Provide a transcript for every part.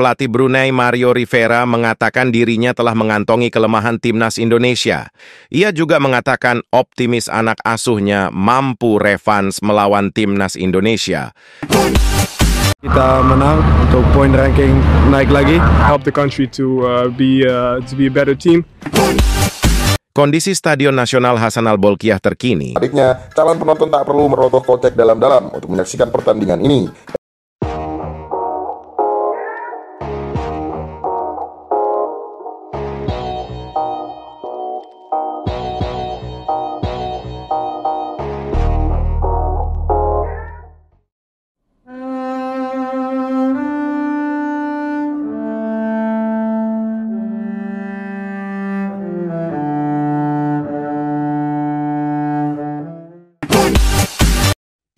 pelatih Brunei Mario Rivera mengatakan dirinya telah mengantongi kelemahan timnas Indonesia. Ia juga mengatakan optimis anak asuhnya mampu revans melawan timnas Indonesia. Kita menang untuk point ranking naik lagi. Help the country to uh, be uh, to be a better team. Kondisi Stadion Nasional Hasan Al-Bolkiah terkini. Adiknya, calon penonton tak perlu merogoh kocek dalam-dalam untuk menyaksikan pertandingan ini.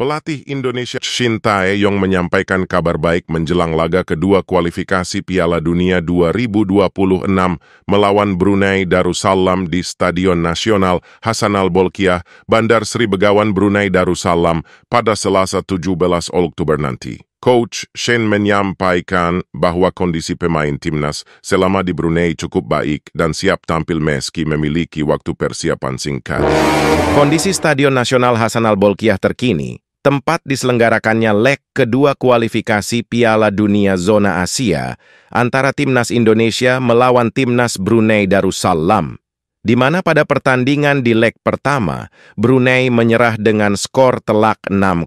Pelatih Indonesia Shin Tae-yong menyampaikan kabar baik menjelang laga kedua kualifikasi Piala Dunia 2026 melawan Brunei Darussalam di Stadion Nasional Hasan Al Bolkiah, Bandar Sri Begawan Brunei Darussalam pada Selasa 17 Oktober nanti. Coach Shen menyampaikan bahwa kondisi pemain timnas selama di Brunei cukup baik dan siap tampil meski memiliki waktu persiapan singkat. Kondisi Stadion Nasional Hasan Al-Bolkiah terkini, tempat diselenggarakannya leg kedua kualifikasi Piala Dunia Zona Asia antara Timnas Indonesia melawan Timnas Brunei Darussalam di mana pada pertandingan di leg pertama, Brunei menyerah dengan skor telak 6-0.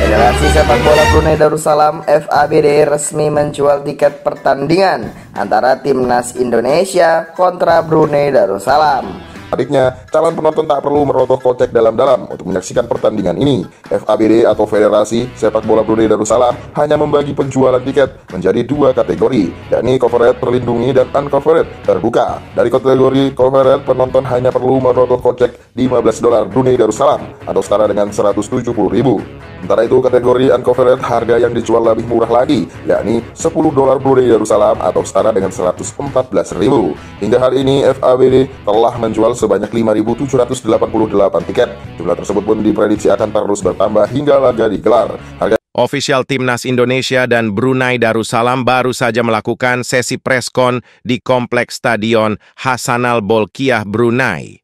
Federasi Sepak Bola Brunei Darussalam FABD resmi menjual tiket pertandingan antara Timnas Indonesia kontra Brunei Darussalam. Adiknya, calon penonton tak perlu merotoh kocek dalam-dalam untuk menyaksikan pertandingan ini. FABD atau Federasi Sepak Bola Brunei Darussalam hanya membagi penjualan tiket menjadi dua kategori, yakni covered terlindungi dan uncovered terbuka. Dari kategori covered, penonton hanya perlu merotoh kocek 15 dolar Brunei Darussalam atau setara dengan 170 ribu. Sementara itu, kategori uncovered harga yang dijual lebih murah lagi, yakni 10 dolar Brunei Darussalam atau setara dengan 114 ribu. Hingga hari ini FABD telah menjual sebanyak 5.788 tiket. Jumlah tersebut pun diprediksi akan terus bertambah hingga laga digelar. Harga Official Timnas Indonesia dan Brunei Darussalam baru saja melakukan sesi preskon di Kompleks Stadion Hasanal Bolkiah Brunei.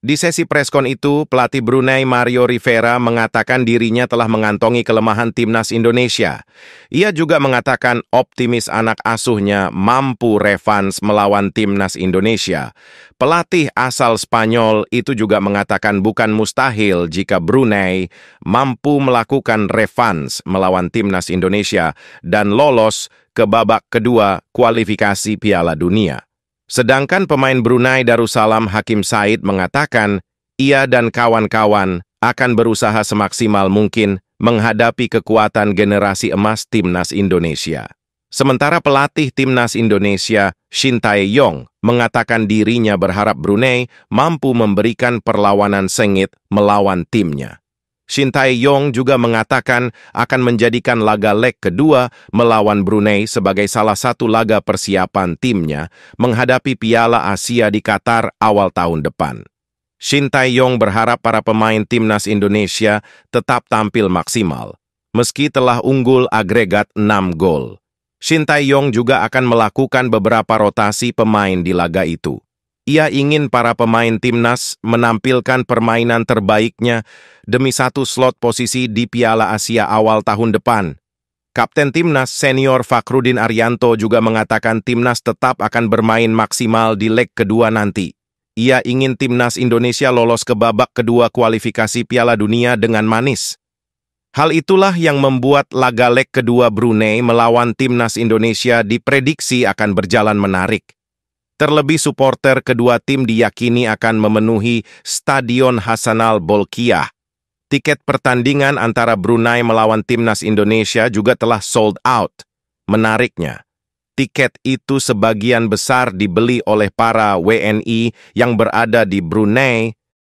Di sesi preskon itu, pelatih Brunei Mario Rivera mengatakan dirinya telah mengantongi kelemahan timnas Indonesia. Ia juga mengatakan optimis anak asuhnya mampu revans melawan timnas Indonesia. Pelatih asal Spanyol itu juga mengatakan bukan mustahil jika Brunei mampu melakukan revans melawan timnas Indonesia dan lolos ke babak kedua kualifikasi Piala Dunia. Sedangkan pemain Brunei Darussalam Hakim Said mengatakan, ia dan kawan-kawan akan berusaha semaksimal mungkin menghadapi kekuatan generasi emas Timnas Indonesia. Sementara pelatih Timnas Indonesia, Shin Tae-yong, mengatakan dirinya berharap Brunei mampu memberikan perlawanan sengit melawan timnya. Shin Tae-yong juga mengatakan akan menjadikan laga leg kedua melawan Brunei sebagai salah satu laga persiapan timnya menghadapi Piala Asia di Qatar awal tahun depan. Shin Tae-yong berharap para pemain timnas Indonesia tetap tampil maksimal, meski telah unggul agregat 6 gol. Shin Tae-yong juga akan melakukan beberapa rotasi pemain di laga itu. Ia ingin para pemain timnas menampilkan permainan terbaiknya demi satu slot posisi di Piala Asia awal tahun depan. Kapten timnas senior Fakrudin Arianto juga mengatakan timnas tetap akan bermain maksimal di leg kedua nanti. Ia ingin timnas Indonesia lolos ke babak kedua kualifikasi Piala Dunia dengan manis. Hal itulah yang membuat laga leg kedua Brunei melawan timnas Indonesia diprediksi akan berjalan menarik. Terlebih supporter kedua tim diyakini akan memenuhi Stadion Hasanal Bolkiah. Tiket pertandingan antara Brunei melawan timnas Indonesia juga telah sold out. Menariknya, tiket itu sebagian besar dibeli oleh para WNI yang berada di Brunei